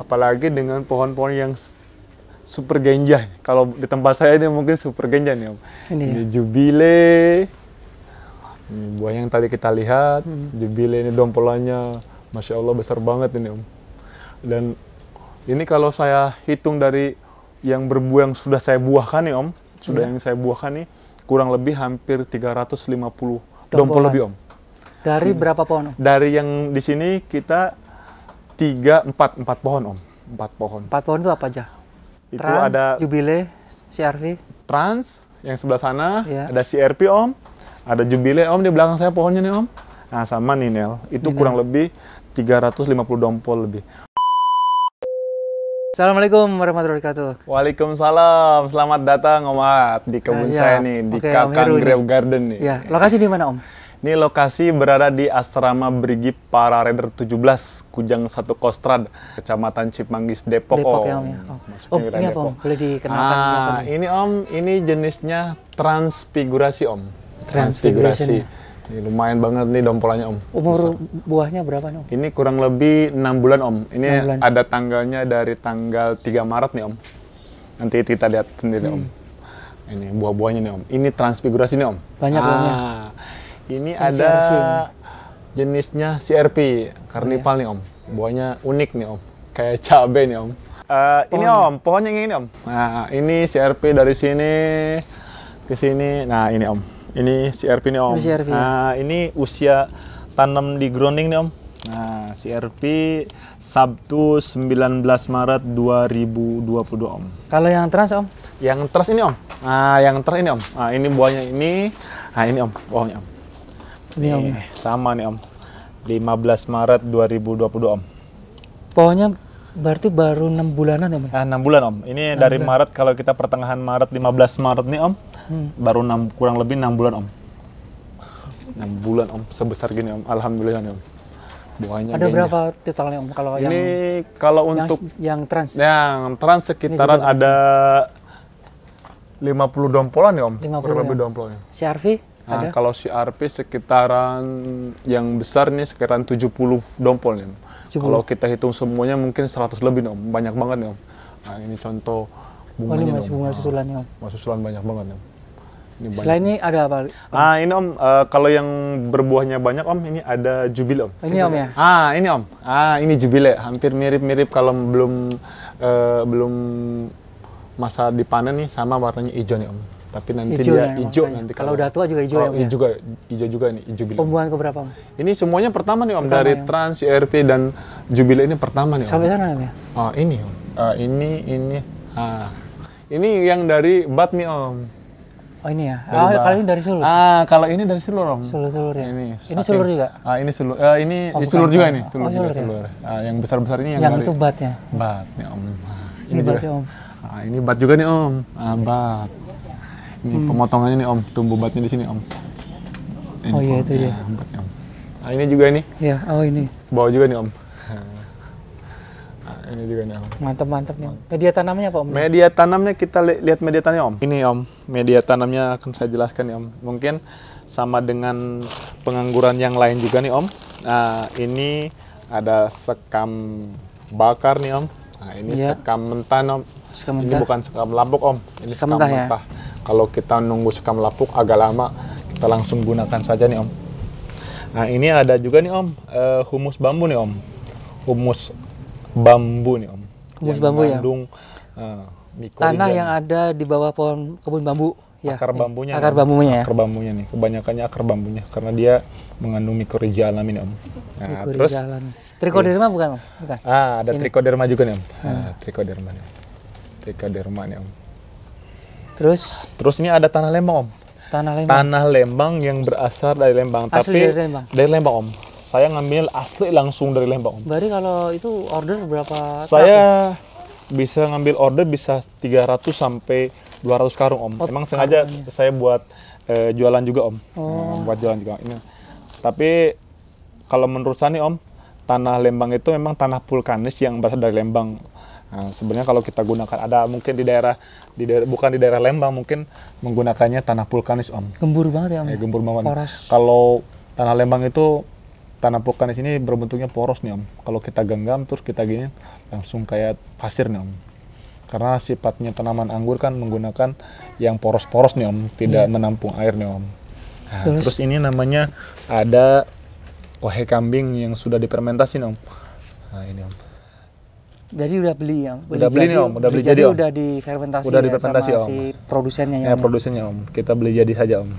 apalagi dengan pohon-pohon yang super genjah. kalau di tempat saya ini mungkin super genjah nih om ini ya. jubile buah yang tadi kita lihat hmm. jubile ini dompolannya masya allah besar banget ini om dan ini kalau saya hitung dari yang berbuah yang sudah saya buahkan nih om sudah hmm. yang saya buahkan nih kurang lebih hampir 350 dompol lebih om dari berapa pohon dari yang di sini kita tiga empat empat pohon om empat pohon empat pohon itu apa aja itu trans, ada jubile CRV trans yang sebelah sana yeah. ada CRV om ada jubile om di belakang saya pohonnya nih om nah sama ninel itu ninel. kurang lebih 350 dompol lebih Assalamualaikum warahmatullahi wabarakatuh. Waalaikumsalam. Selamat datang Om Ahad di kebun nah, saya nih di okay, Kakang Grave Garden nih. Ya, lokasi di mana Om? Ini lokasi berada di Asrama Brigi Para Raider 17, Kujang 1 Kostrad, Kecamatan Cipanggis Depok. Depok ya oh, Om ya? Om, om oh, ini apa Om? Boleh dikenalkan? Ah, om? ini Om, ini jenisnya transfigurasi Om. Transfigurasi. transfigurasi. Ini lumayan banget nih dompolannya Om. Umur Besar. buahnya berapa Om? Ini kurang lebih 6 bulan Om. Ini bulan. ada tanggalnya dari tanggal 3 Maret nih Om. Nanti kita lihat sendiri hmm. Om. Ini buah-buahnya nih Om. Ini transfigurasi nih Om. Banyak ya? ah, buahnya ini ada jenisnya CRP, karnival iya. nih Om. Buahnya unik nih Om, kayak cabai nih Om. Uh, ini Om, pohonnya yang ini Om. Nah, ini CRP dari sini ke sini. Nah, ini Om. Ini CRP nih Om. Ini CRP. Nah, ini usia tanam di grounding nih Om. Nah, CRP Sabtu 19 Maret 2022 Om. Kalau yang trans Om? Yang trans ini Om. Nah, yang trans ini Om. Nah, ini buahnya ini. Nah, ini Om, pohonnya Om. Ini nih, om. Eh, sama nih om. 15 Maret 2022 om. Pokoknya berarti baru 6 bulanan ya om? Ya, ah, 6 bulan om. Ini dari bulan. Maret kalau kita pertengahan Maret 15 Maret nih om. Hmm. Baru 6, kurang lebih 6 bulan om. 6 bulan om sebesar gini om. Alhamdulillah nih om. Buahnya ada berapa totalnya om kalau ini yang kalau untuk yang, yang trans yang trans sekitaran ada 50 dompolan ya om 50 kurang ya. dompolan si Arfi Nah, ada? Kalau CRP sekitaran yang besar nih sekitaran 70 dompol nih. Kalau kita hitung semuanya mungkin 100 lebih nih om, banyak banget nih om. Nah ini contoh bunganya. Oh, ini masih om. susulan nih, om. Bunga susulan banyak banget nih om. Ini banyak. Selain ini ada apa? Om? Ah ini om, uh, kalau yang berbuahnya banyak om, ini ada jubile om. Ini om ya? Ah ini om, ah ini jubile, hampir mirip-mirip kalau belum uh, belum masa dipanen nih sama warnanya hijau nih om tapi nanti ijo dia ya, hijau nanti kalau, kalau udah tua juga hijau ya. juga hijau juga nih, hijau bila. Pembuahan ke Om? Ini semuanya pertama nih Om pertama, dari ya. Trans, CRP dan Jubile ini pertama nih Om. Sampai sana Om ya? Oh, ini Om. Uh, ini ini uh, Ini yang dari Batmi Om. Oh ini ya. Dari oh, ah, kalau ini dari sulur. Ah, kalau ini dari sulur Om. Sulur-sulur ya. Ini. Ini sulur juga. Ah, ini sulur. Uh, ini oh, sulur juga ini, sulur oh, sulur. Juga, ya? Ah, yang besar-besar ini yang, yang dari. Yang itu bat ya. Bat Om. Ah, ini, ini bat ya Om. Ah, ini bat juga nih Om. Ah, bat. Ini hmm. pemotongannya nih Om, tumbuh batnya di sini Om. Ini, oh iya itu ya. Obatnya, ah, ini juga ini Iya, oh ini. Bawa juga nih Om. Ah, ini juga nih Om. Mantap mantap nih. Media tanamnya apa Om? Media tanamnya kita li lihat media tanamnya Om. Ini Om, media tanamnya akan saya jelaskan nih Om. Mungkin sama dengan pengangguran yang lain juga nih Om. Nah, ini ada sekam bakar nih Om. Nah, ini ya. sekam mentah Om. Sekam mentah. Ini bukan sekam lampuk Om, ini sekam, sekam ya? mentah. mentah. Ya? Kalau kita nunggu sekam lapuk agak lama, kita langsung gunakan saja nih Om. Nah ini ada juga nih Om, uh, humus bambu nih Om. Humus bambu nih Om. Humus yang bambu ya? mengandung, ya? Uh, Tanah yang ada di bawah pohon kebun bambu. Ya, akar ya. bambunya. Akar bambunya. Ya. Akar bambunya, nih. Kebanyakannya akar bambunya karena dia mengandung mikorija alami nih Om. Nah, terus alami. Trichoderma iya. bukan Om? Bukan. Ah, ada ini. trichoderma juga nih Om. Hmm. Ah, trichoderma nih. Trichoderma nih Om. Terus? Terus ini ada tanah Lembang, Om. Tanah Lembang. Tanah Lembang yang berasal dari Lembang, asli tapi dari Lembang. Dari Lembang, Om. Saya ngambil asli langsung dari Lembang, Om. Berarti kalau itu order berapa? Saya bisa ngambil order bisa 300 sampai 200 karung, Om. Oh, Emang sengaja karungnya. saya buat eh, jualan juga, Om. Oh. Hmm, buat jualan juga. Ini. Tapi kalau menurut saya nih, Om, tanah Lembang itu memang tanah vulkanis yang berasal dari Lembang Nah, sebenarnya kalau kita gunakan ada mungkin di daerah di daerah bukan di daerah Lembang mungkin menggunakannya tanah vulkanis om. Gembur banget ya om. Eh, gembur banget. Poros. Kalau tanah Lembang itu tanah vulkanis ini berbentuknya poros nih om. Kalau kita genggam terus kita gini langsung kayak pasir nih om. Karena sifatnya tanaman anggur kan menggunakan yang poros-poros nih om, tidak yeah. menampung air nih om. Nah, terus. terus ini namanya ada kohe kambing yang sudah dipermentasi nih om. Nah ini om jadi udah beli ya. Udah, udah beli jadi, nih om, udah beli, jadi, jadi om. Udah difermentasi. Udah difermentasi ya, sama om. Si produsennya ya. Ya produsennya om. Kita beli jadi saja om.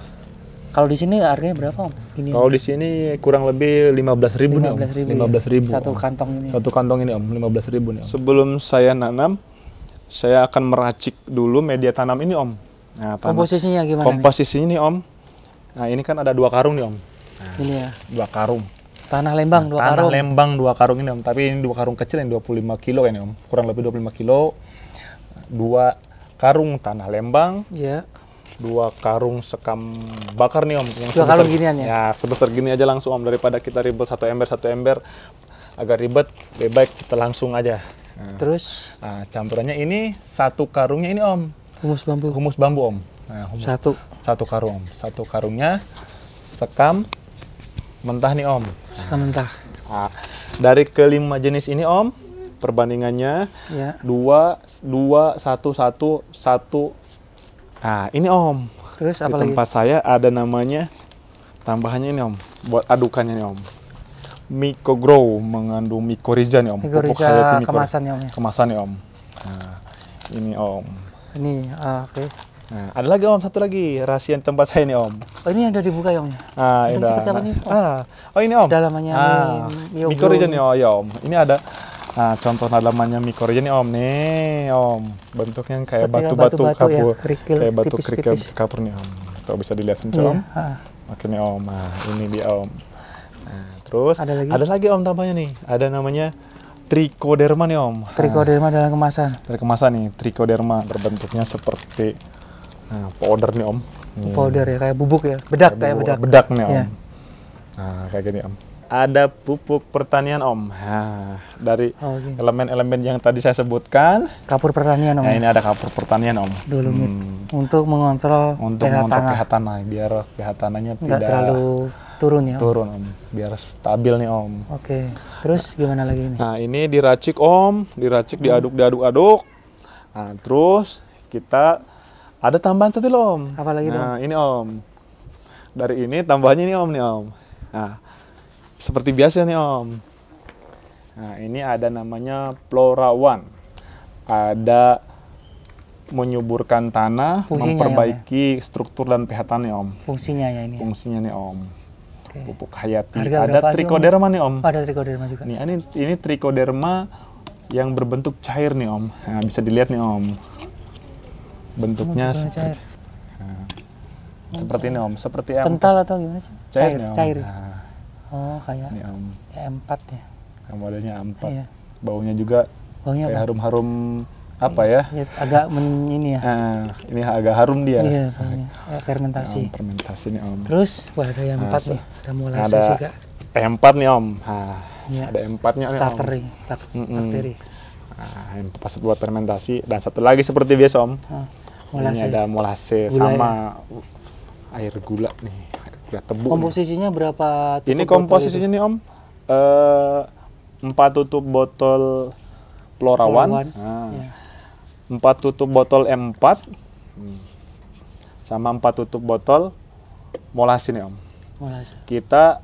Kalau di sini harganya berapa om? Ini Kalau di sini kurang lebih lima belas ribu nih om. Lima belas ribu. Ya. Satu kantong ini. Satu kantong ini om, lima belas ribu nih om. Sebelum saya nanam, saya akan meracik dulu media tanam ini om. Nah, tanam. Komposisinya gimana? Komposisinya ini nih om. Nah ini kan ada dua karung nih om. Nah, ini ya. Dua karung Tanah Lembang nah, dua tanah karung. Tanah Lembang dua karung ini om, tapi ini dua karung kecil yang 25 kilo ini om, kurang lebih 25 kilo. Dua karung tanah Lembang. Iya. Yeah dua karung sekam bakar nih om. Yang dua karung ginian ya? Ya sebesar gini aja langsung om daripada kita ribet satu ember satu ember agak ribet lebih baik kita langsung aja. Nah, Terus? Nah, campurannya ini satu karungnya ini om. Humus bambu. Humus bambu om. Nah, humus. Satu. Satu karung Satu karungnya sekam mentah nih om. Suka mentah. Nah, dari kelima jenis ini Om, perbandingannya ya. dua dua satu satu satu. Nah ini Om. Terus apa Di tempat saya ada namanya tambahannya ini Om, buat adukannya nih Om. Miko Grow mengandung mikoriza nih Om. Mikoriza kemasan nih ya, Om. Ya? Kemasan nih Om. Nah, ini Om. Ini, uh, oke. Okay. Nah, ada lagi Om satu lagi rahasia tempat saya ini Om. Oh ini yang udah dibuka ya Om. Ya? Ah, ini seperti apa nih? Ah, oh ini Om. Dalamannya ah, nih ya, ya Om. Ini ada Nah, contoh dalamannya mikrogen nih Om nih, Om. Bentuknya kayak batu-batu kapur. Ya, krikil, kayak batu tipis, kerikil tipis. kapur nih Om. Tuh bisa dilihat sendiri yeah. Om. Oke nih Om. Nah, ini dia Om. Nah, terus ada lagi? ada lagi Om tambahnya nih. Ada namanya trikoderma nih Om. Trikoderma nah, dalam kemasan. Dalam kemasan nih, trikoderma berbentuknya seperti Nah, powder nih om. Hmm. Powder ya, kayak bubuk ya, bedak kayak, bedak. Bedak nih ya. om. Ya. Nah, kayak gini om. Ada pupuk pertanian om. Nah, dari oh, elemen-elemen oh, yang tadi saya sebutkan. Kapur pertanian om. Nah, ini ada kapur pertanian om. Dolomit hmm. untuk mengontrol untuk pH mengontrol tanah. pH tanah, biar pH tanahnya Nggak tidak terlalu turun ya. Om? Turun om, biar stabil nih om. Oke, terus gimana lagi ini? Nah, ini diracik om, diracik, diaduk, diaduk, aduk. Nah, terus kita ada tambahan satu loh om. Apa lagi nah, ini om. Dari ini tambahannya ini om nih om. Nah, seperti biasa nih om. Nah, ini ada namanya Flora One. Ada menyuburkan tanah, Fungsinya ya, memperbaiki ya, struktur dan pH tanah om. Fungsinya ya ini. Ya? Fungsinya nih om. Okay. Pupuk hayati. Harga ada trichoderma nih om. Ada trichoderma juga. Nih, ini ini trichoderma yang berbentuk cair nih om. Nah, bisa dilihat nih om bentuknya oh, seperti, cair. Nah. seperti ini om seperti apa kental atau gimana sih cair cair, cair. Nah. oh kayak ini om. Ya, empat ya yang modelnya empat iya. baunya juga baunya kayak harum-harum iya, apa ya? ya agak men, ini ya. Nah, ini agak harum dia. Iya, ya, fermentasi. Nah, om, fermentasi nih Om. Terus wah ada yang empat nah, nih, ada mulai ada juga. empat nih Om. ha, ya. ada empatnya 4 nya nih Om. Starter bakteri. Mm -mm. Nah, pas buat fermentasi dan satu lagi seperti biasa Om. Molase. Ini ada molase gula sama ya? air gula nih, air gula tebu. Komposisinya nih. berapa? Tutup ini komposisinya nih Om, eh, empat tutup botol Plorawan, nah. ya. empat tutup botol M4, sama empat tutup botol molase nih Om. Molase. Kita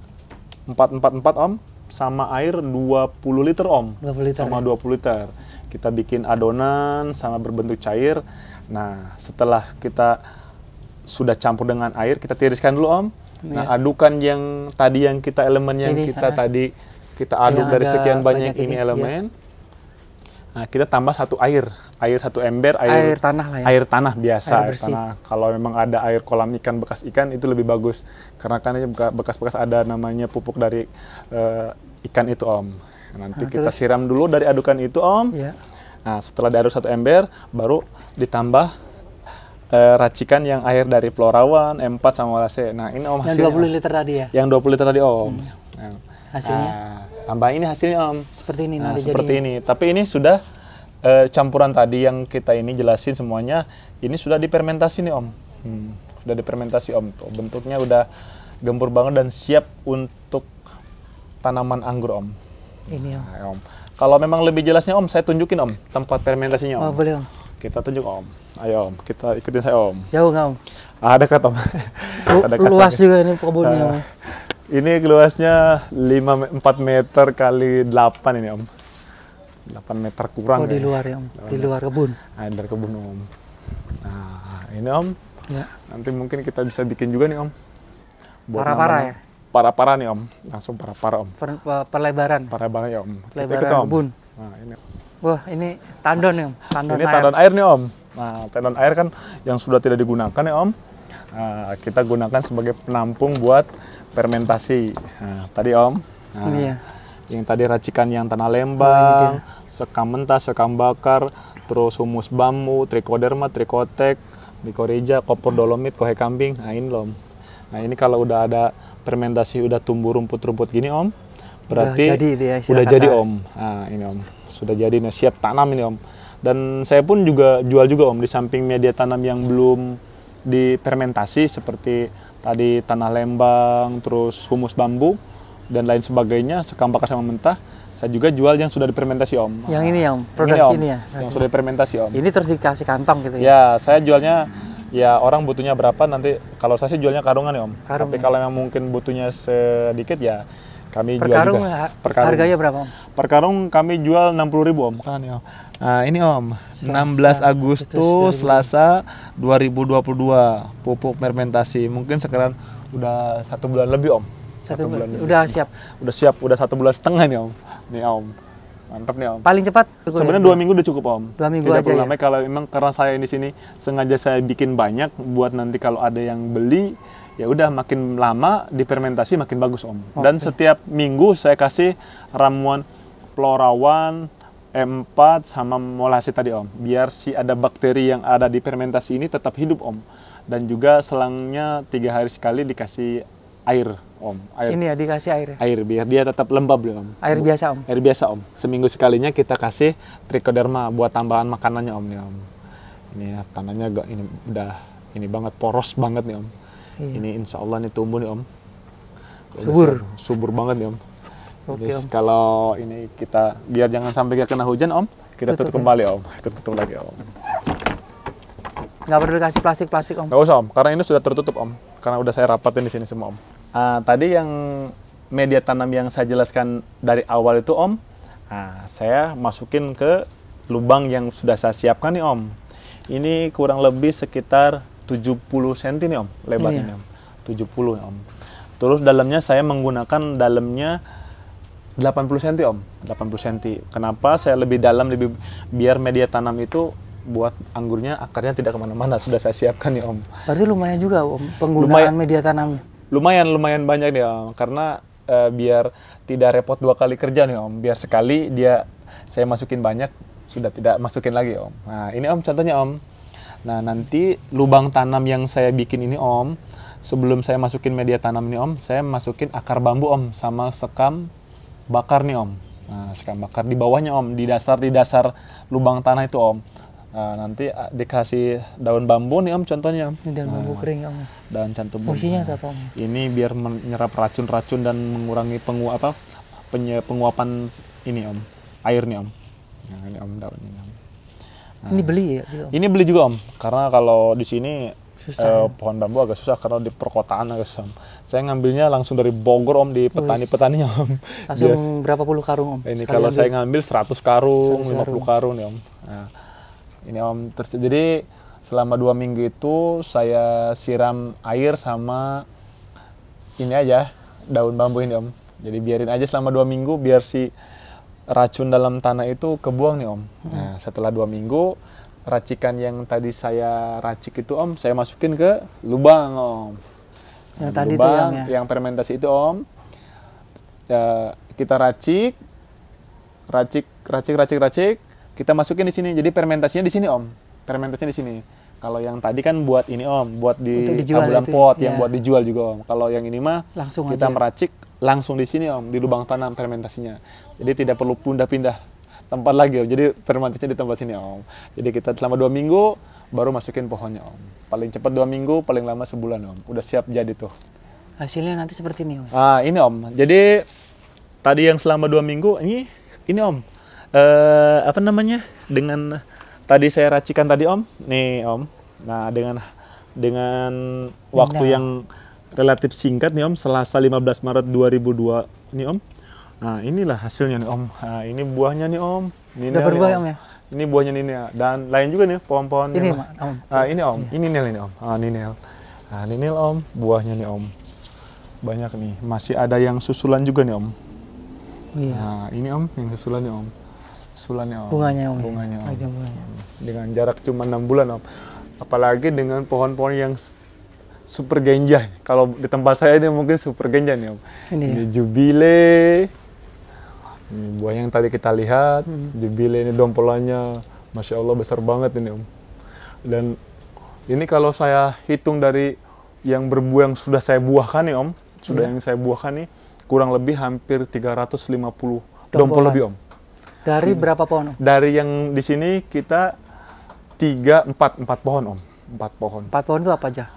empat empat empat Om, sama air 20 liter Om. 20 liter. Sama ya? 20 liter. Kita bikin adonan sama berbentuk cair Nah, setelah kita sudah campur dengan air, kita tiriskan dulu Om. Ya. Nah, iya. adukan yang tadi yang kita elemen yang ini, kita uh, tadi kita aduk dari sekian banyak, banyak ini, ini elemen. Ya. Nah, kita tambah satu air, air satu ember, air, air tanah lah ya. Air tanah biasa, air, air tanah. Kalau memang ada air kolam ikan bekas ikan itu lebih bagus karena kan bekas-bekas ada namanya pupuk dari uh, ikan itu Om. Nanti nah, kita terus. siram dulu dari adukan itu Om. Ya Nah, setelah diaduk satu ember, baru ditambah e, racikan yang air dari Plorawan, M4 sama WC. Nah, ini Om hasilnya. Yang 20 liter tadi ya? Yang 20 liter tadi Om. Hmm. Nah, hasilnya? Nah, tambah ini hasilnya Om. Seperti ini nah, jadi Seperti ya? ini. Tapi ini sudah e, campuran tadi yang kita ini jelasin semuanya, ini sudah difermentasi nih Om. Hmm. Sudah difermentasi Om. Tuh, bentuknya udah gempur banget dan siap untuk tanaman anggur Om. Ini Om. Nah, om kalau memang lebih jelasnya Om, saya tunjukin Om tempat fermentasinya Om. Oh, boleh Om. Kita tunjuk Om. Ayo Om, kita ikutin saya Om. Jauh nggak Om? Ada ah, kata Om. Ada kata luas juga ini kebunnya uh, Ini luasnya 5, 4 meter kali 8 ini Om. 8 meter kurang. Oh, di ya. luar ya Om, di luar kebun. Ah, luar kebun Om. Nah, ini Om. Ya. Nanti mungkin kita bisa bikin juga nih Om. Para-para ya? para-para nih ya, om, langsung para-para om. Per, perlebaran. Perlebaran ya om. Perlebaran ya, Bun. Nah, ini. Wah ini tandon nih ya, om. Tandon ini air. tandon air nih om. Nah tandon air kan yang sudah tidak digunakan ya om. Nah, kita gunakan sebagai penampung buat fermentasi. Nah, tadi om. Nah, iya. Yang tadi racikan yang tanah oh, lembang, oh, ya. sekam mentah, sekam bakar, terus humus bambu, trikoderma, trikotek, dikoreja kopor dolomit, kohe kambing. Nah ini loh. Nah ini kalau udah ada fermentasi udah tumbuh rumput-rumput gini om, berarti udah jadi, dia, ya, udah jadi om. Nah, ini om, sudah jadi nih siap tanam ini om. Dan saya pun juga jual juga om di samping media tanam yang belum dipermentasi seperti tadi tanah lembang, terus humus bambu dan lain sebagainya, sekam bakar sama mentah. Saya juga jual yang sudah dipermentasi om. Yang ah, ini om, produk ini, om, ini ya. Yang sudah dipermentasi om. Ini terus dikasih kantong gitu ya? Ya, saya jualnya ya orang butuhnya berapa nanti kalau saya sih jualnya karungan ya om Karung. tapi kalau yang mungkin butuhnya sedikit ya kami per jual karung juga. Per karung harganya berapa om? Per karung kami jual 60 ribu om kan ya om. Nah ini om, Selasa, 16 Agustus Selasa 2022 pupuk fermentasi mungkin sekarang udah satu bulan lebih om. Satu, satu bulan, bulan udah siap. Udah siap, udah satu bulan setengah nih om. Nih om. Mantap nih Om. Paling cepat. Sebenarnya dua minggu udah cukup Om. Dua minggu Tidak aja perlu ya. kalau memang karena saya di sini sengaja saya bikin banyak buat nanti kalau ada yang beli ya udah makin lama difermentasi makin bagus Om. Okay. Dan setiap minggu saya kasih ramuan florawan M4 sama molasi tadi Om. Biar si ada bakteri yang ada di fermentasi ini tetap hidup Om. Dan juga selangnya tiga hari sekali dikasih air om air ini ya dikasih air ya? air biar dia tetap lembab loh om air biasa om air biasa om seminggu sekalinya kita kasih trichoderma buat tambahan makanannya om nih om ini ya, tanahnya gak ini udah ini banget poros banget nih om iya. ini insya Allah nih tumbuh nih om subur subur banget nih om Oke, Jadi kalau ini kita biar jangan sampai gak kena hujan om kita tutup, tutup kembali om kita tutup lagi om nggak perlu dikasih plastik plastik om nggak usah om karena ini sudah tertutup om karena udah saya rapatin di sini semua om uh, tadi yang media tanam yang saya jelaskan dari awal itu Om, nah, saya masukin ke lubang yang sudah saya siapkan nih Om. Ini kurang lebih sekitar 70 cm nih Om, lebarnya ini, Om. 70 puluh Om. Terus dalamnya saya menggunakan dalamnya 80 cm Om, 80 cm. Kenapa saya lebih dalam, lebih biar media tanam itu buat anggurnya akarnya tidak kemana-mana sudah saya siapkan nih Om. Berarti lumayan juga Om penggunaan lumayan, media tanamnya lumayan lumayan banyak nih om karena uh, biar tidak repot dua kali kerja nih om biar sekali dia saya masukin banyak sudah tidak masukin lagi om nah ini om contohnya om nah nanti lubang tanam yang saya bikin ini om sebelum saya masukin media tanam nih om saya masukin akar bambu om sama sekam bakar nih om nah sekam bakar di bawahnya om di dasar di dasar lubang tanah itu om uh, nanti uh, dikasih daun bambu nih om contohnya om. daun nah, bambu ah, kering om daun cantum fungsinya apa om ini biar menyerap racun-racun dan mengurangi pengu apa penye, penguapan ini om air nih om nah, ini om daun ini om nah, ini beli ya juga, om? ini beli juga om karena kalau di sini susah, eh, ya? pohon bambu agak susah karena di perkotaan agak susah saya ngambilnya langsung dari Bogor om di petani petani om langsung Biar, berapa puluh karung om ini Sekali kalau ambil. saya ngambil 100 karung, 100 karung. 50 karung nih om nah, ini om terus jadi selama dua minggu itu saya siram air sama ini aja daun bambu ini om jadi biarin aja selama dua minggu biar si racun dalam tanah itu kebuang nih om hmm. nah setelah dua minggu racikan yang tadi saya racik itu om saya masukin ke lubang om yang nah, tadi lubang, itu yang, ya? yang fermentasi itu om ya, kita racik racik racik racik racik kita masukin di sini. Jadi fermentasinya di sini, Om. Fermentasinya di sini. Kalau yang tadi kan buat ini Om, buat di tabulan ya? pot, ya. yang buat dijual juga Om. Kalau yang ini mah langsung kita aja. meracik langsung di sini Om, di lubang tanam fermentasinya. Jadi tidak perlu pindah-pindah tempat lagi Om. Jadi fermentasinya di tempat sini Om. Jadi kita selama dua minggu baru masukin pohonnya Om. Paling cepat dua minggu, paling lama sebulan Om. Udah siap jadi tuh. Hasilnya nanti seperti ini Om. Ah ini Om. Jadi tadi yang selama dua minggu ini ini Om uh, apa namanya dengan tadi saya racikan tadi Om, nih Om. Nah dengan dengan waktu nah. yang relatif singkat nih Om, Selasa 15 Maret 2002 nih Om. Nah inilah hasilnya nih Om. Nah, ini buahnya nih Om. Ini Udah berbuah nih, Om ya? Ini buahnya ini ya. Dan lain juga nih pohon-pohon. Ini Om. Nah, ini Om. Iya. Ini Nil ini Om. Ah, ini ah, Nil. Nah ini Nil Om. Buahnya nih Om. Banyak nih. Masih ada yang susulan juga nih Om. Iya. Nah ini Om yang susulan nih Om kapsulannya om. Bunganya om. Ya? Bunganya om. bunganya. Dengan jarak cuma enam bulan om. Apalagi dengan pohon-pohon yang super genjah. Kalau di tempat saya ini mungkin super genjah nih om. Ini, ini ya? jubile. Ini buah yang tadi kita lihat, hmm. jubile ini dompolannya, masya Allah besar banget ini om. Dan ini kalau saya hitung dari yang berbuah yang sudah saya buahkan nih om, sudah ya. yang saya buahkan nih kurang lebih hampir 350 dompol lebih om. Dari hmm. berapa pohon? Om? Dari yang di sini kita tiga empat empat pohon om, empat pohon. Empat pohon itu apa aja?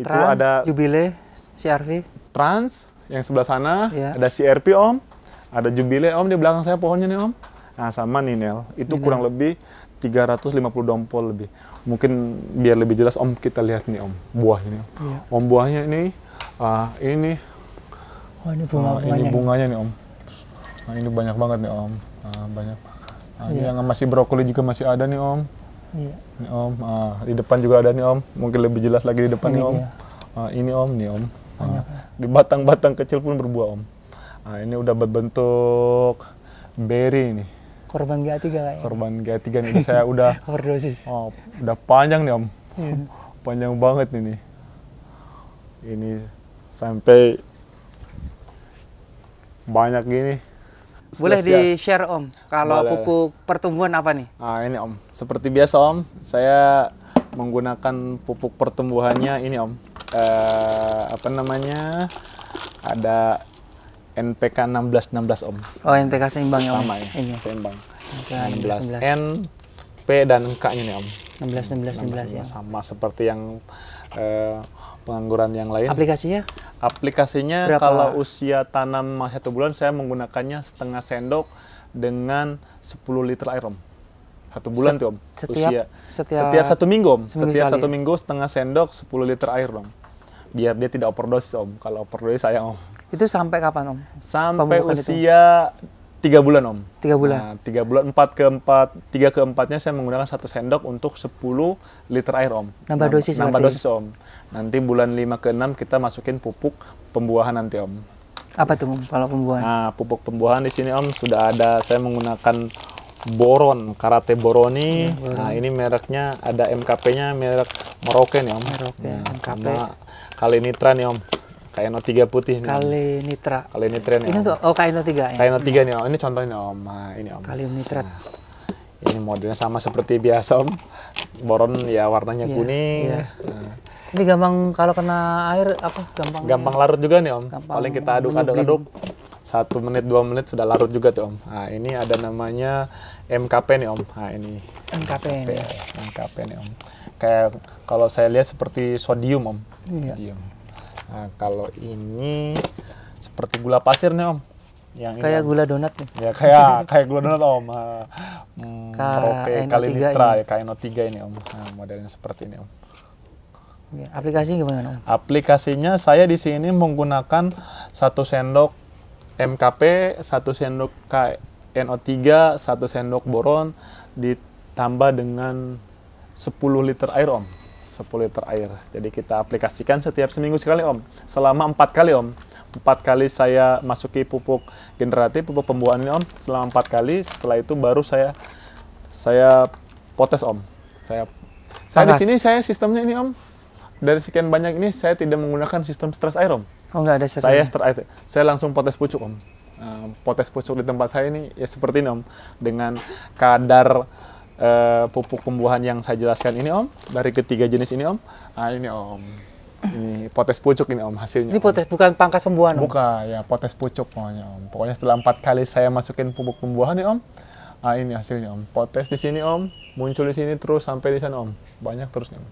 Itu Trans, ada Jubile, CRV. Trans yang sebelah sana ya. ada CRV om, ada Jubile om di belakang saya pohonnya nih om. Nah sama Ninel itu Ninel. kurang lebih 350 dompol lebih. Mungkin biar lebih jelas om kita lihat nih om buahnya nih om. Ya. Om buahnya ini, uh, ini. Oh, ini bunga Uh, ah, ini bunganya nih om. Nah, ini banyak banget nih om. Ah, banyak. Ah, ini yeah. Yang masih brokoli juga masih ada nih Om. Yeah. Nih Om, ah, di depan juga ada nih Om. Mungkin lebih jelas lagi di depan ini nih Om. Ah, ini Om nih Om. Banyak. Ah, di batang-batang kecil pun berbuah Om. Ah, ini udah berbentuk berry nih. Korban GA3 kayaknya. Korban GA3 nih saya udah overdosis. Oh, udah panjang nih Om. Yeah. panjang banget nih Ini sampai banyak gini. Boleh ya. di-share Om, kalau Boleh. pupuk pertumbuhan apa nih? Ah ini Om, seperti biasa Om, saya menggunakan pupuk pertumbuhannya ini Om. Eh, apa namanya? Ada NPK 1616 Om. Oh, NPK seimbang ya Om. Sama ya, ini. seimbang. NPK 16, 16 N, P dan K-nya nih Om. 16 16, 16 ya. Sama seperti yang Eh, pengangguran yang lain. Aplikasinya? Aplikasinya Berapa? kalau usia tanam satu bulan saya menggunakannya setengah sendok dengan 10 liter air om. Satu bulan tuh om. Setiap, usia. Setiap, setiap satu minggu om. setiap kali. satu minggu setengah sendok 10 liter air om. Biar dia tidak overdosis om. Kalau overdosis saya om. Itu sampai kapan om? Sampai usia Tiga bulan om. Tiga bulan. Nah, tiga bulan empat ke empat tiga ke empatnya saya menggunakan satu sendok untuk sepuluh liter air om. Nambah dosis. Nambah ya? dosis om. Nanti bulan lima ke enam kita masukin pupuk pembuahan nanti om. Apa tuh kalau pembuahan? Nah pupuk pembuahan di sini om sudah ada. Saya menggunakan boron karate boroni. Ya, Nah ini mereknya ada MKP-nya merek meroken ya om. Merauke. Nah, MKP. Kali ini nih ya, om. Kaino tiga putih nih. Kali nitra. Kali nitrat nih. Ini om. tuh oh Kaino tiga ya. Kaino 3 nih Om. Ini contohnya Om. Nah, ini Om. Kali nitrat. Nah, ini modelnya sama seperti biasa Om. Boron ya warnanya yeah, kuning. Yeah. Nah. Ini gampang kalau kena air apa gampang? Gampang ya. larut juga nih Om. Gampang Paling kita aduk-aduk-aduk. Satu menit dua menit sudah larut juga tuh Om. Nah ini ada namanya MKP nih Om. Nah ini. MKP, MKP ini. MKP nih Om. Kayak kalau saya lihat seperti sodium Om. Iya. Sodium. Nah, kalau ini seperti gula pasir nih om. Yang kayak ini, gula donat nih. Ya kayak kayak gula donat om. Ah, hmm, Oke, kali nitra ya KNO3 ini om. Nah, modelnya seperti ini om. Ya, aplikasinya gimana om? Aplikasinya saya di sini menggunakan satu sendok MKP, satu sendok KNO3, satu sendok boron ditambah dengan 10 liter air om. 10 liter air. Jadi kita aplikasikan setiap seminggu sekali Om, selama empat kali Om. Empat kali saya masuki pupuk generatif, pupuk pembuahan ini Om, selama empat kali. Setelah itu baru saya saya potes Om. Saya saya di sini saya sistemnya ini Om. Dari sekian banyak ini saya tidak menggunakan sistem stress air Om. Oh enggak ada Saya stress air. Saya langsung potes pucuk Om. Eh, potes pucuk di tempat saya ini ya seperti ini Om dengan kadar uh, pupuk pembuahan yang saya jelaskan ini Om, dari ketiga jenis ini Om, nah ini Om. Ini potes pucuk ini om hasilnya. Ini potes bukan pangkas pembuahan om. Bukan ya potes pucuk pokoknya om. Pokoknya setelah empat kali saya masukin pupuk pembuahan ini om, nah, ini hasilnya om. Potes di sini om, muncul di sini terus sampai di sana om, banyak terus nih. Om.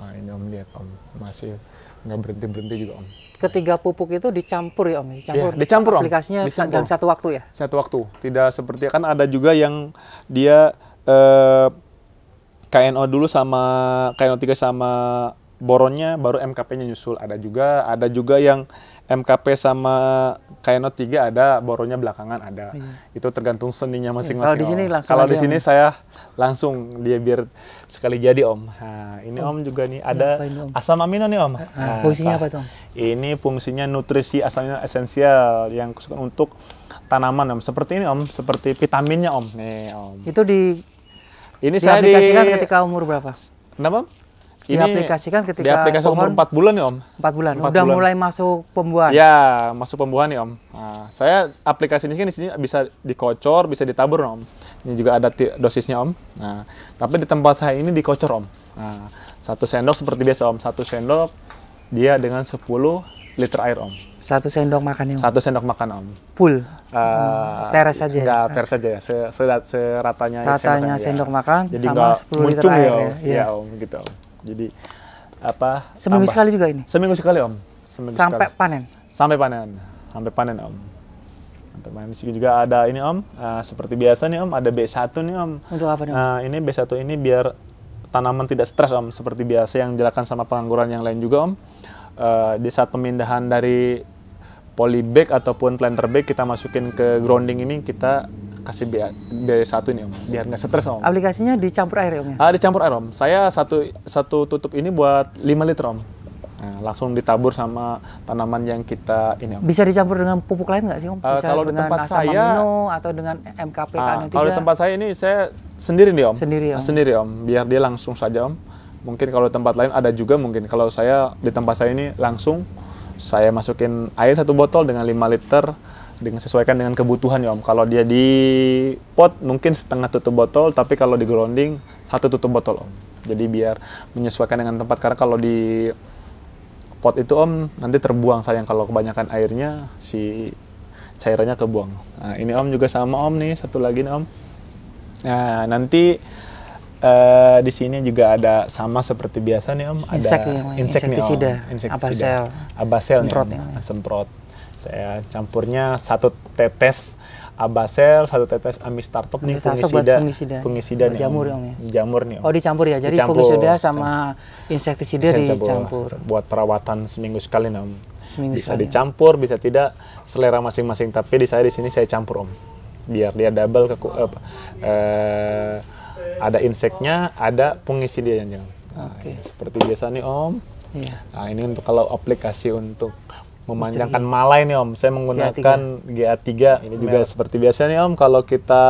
Nah, ini om lihat om masih nggak berhenti berhenti juga om. Ketiga pupuk itu dicampur ya om, ya, dicampur. Ya, dicampur om. Aplikasinya dicampur. dalam satu waktu ya. Satu waktu, tidak seperti kan ada juga yang dia eh, KNO dulu sama KNO 3 sama boronnya baru MKP-nya nyusul. Ada juga ada juga yang MKP sama KNO 3 ada boronnya belakangan ada. Iya. Itu tergantung seninya iya. masing-masing. Kalau di sini Kalau di sini saya langsung dia biar sekali jadi Om. Nah, ini Om, om juga nih ada ini, asam amino nih Om. Nah, fungsinya apa Tom? Ini fungsinya nutrisi asam esensial yang untuk tanaman om seperti ini om seperti vitaminnya om nih om itu di ini saya di ketika umur berapa kenapa ini diaplikasikan ketika diaplikasi umur empat bulan ya om Empat bulan 4 udah bulan. mulai masuk pembuahan ya masuk pembuahan ya om nah, saya aplikasi ini kan di sini bisa dikocor bisa ditabur om ini juga ada dosisnya om nah tapi di tempat saya ini dikocor om nah, satu sendok seperti biasa om satu sendok dia dengan 10 liter air om satu sendok makan om. Satu sendok makan om. Full. Uh, teras saja. Ya? Enggak, ya? saja ya. Se, se, seratanya Ratanya sendok, makan, Jadi sama 10 liter ya, air ya. Iya. iya, om gitu om. Jadi apa? Seminggu tambah. sekali juga ini. Seminggu sekali om. Seminggu Sampai sekali. panen. Sampai panen. Sampai panen om. Sampai panen. Juga ada ini om. Uh, seperti biasa nih om. Ada B1 nih om. Untuk apa nih Uh, ini B1 ini biar tanaman tidak stres om. Seperti biasa yang dilakukan sama pengangguran yang lain juga om Eh, di saat pemindahan dari polybag ataupun planter bag kita masukin ke grounding ini kita kasih biaya, biaya satu nih om biar nggak stres om aplikasinya dicampur air ya om ya? Ah, dicampur air om saya satu satu tutup ini buat 5 liter om Nah, langsung ditabur sama tanaman yang kita ini om. Bisa dicampur dengan pupuk lain nggak sih om? uh, kalau dengan di tempat saya amino, atau dengan MKP uh, ah, Kalau di tempat saya ini saya sendiri nih om. Sendiri om. Sendiri om, biar dia langsung saja om. Mungkin kalau tempat lain ada juga mungkin. Kalau saya di tempat saya ini langsung saya masukin air satu botol dengan 5 liter dengan sesuaikan dengan kebutuhan ya Om. Kalau dia di pot mungkin setengah tutup botol, tapi kalau di grounding satu tutup botol Om. Jadi biar menyesuaikan dengan tempat karena kalau di pot itu Om nanti terbuang sayang kalau kebanyakan airnya si cairannya kebuang. Nah, ini Om juga sama Om nih, satu lagi nih Om. Nah, nanti uh, di sini juga ada sama seperti biasa nih Om, ada Insek, ada ya. insektisida, insektisida, abasel, semprot, nih ya. semprot. Saya campurnya satu tetes abasel, satu tetes amistartop nih fungisida, fungisida, fungisida nih jamur om. ya. Jamur nih Om. Oh dicampur ya, jadi dicampur, fungisida sama insektisida dicampur. Buat perawatan seminggu sekali nih Om. Seminggu bisa sekali. Ya? dicampur, bisa tidak selera masing-masing. Tapi di saya di sini saya campur Om, biar dia double ke uh, uh, ada inseknya, ada pengisi dia yang Nah, okay. Ya, seperti biasa nih Om. Iya. Nah, ini untuk kalau aplikasi untuk memanjangkan Misteri. malai nih Om. Saya menggunakan GA3. GA3. Ini juga Merah. seperti biasa nih Om kalau kita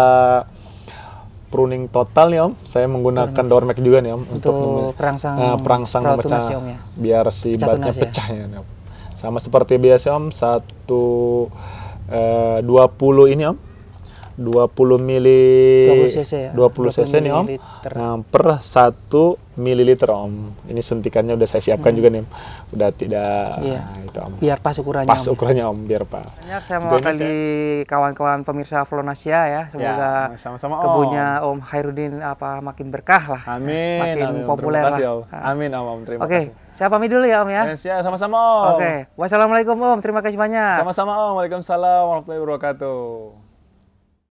pruning total nih Om. Saya menggunakan door door juga nih Om untuk, untuk perangsang uh, perangsang pecah ya, biar si batnya pecah ya. Nih, Om. Sama seperti biasa Om, satu eh, dua puluh ini Om 20 mili 20 cc ya. 20 cc nih Om. Nah, per 1 mililiter Om. Ini suntikannya udah saya siapkan hmm. juga nih. Udah tidak iya. itu Om. Biar pas ukurannya. Pas ukurannya Om, biar pak Banyak saya mau kali kawan-kawan pemirsa Flonasia ya. ya, semoga kebunnya Om. Hairudin apa makin berkah lah. Amin. Makin populer lah. Om. Amin Om, terima ah. okay. kasih. Saya pamit dulu ya Om ya. ya sama-sama Oke. Wassalamualaikum Om. Terima kasih banyak. Sama-sama Om. Waalaikumsalam warahmatullahi wabarakatuh.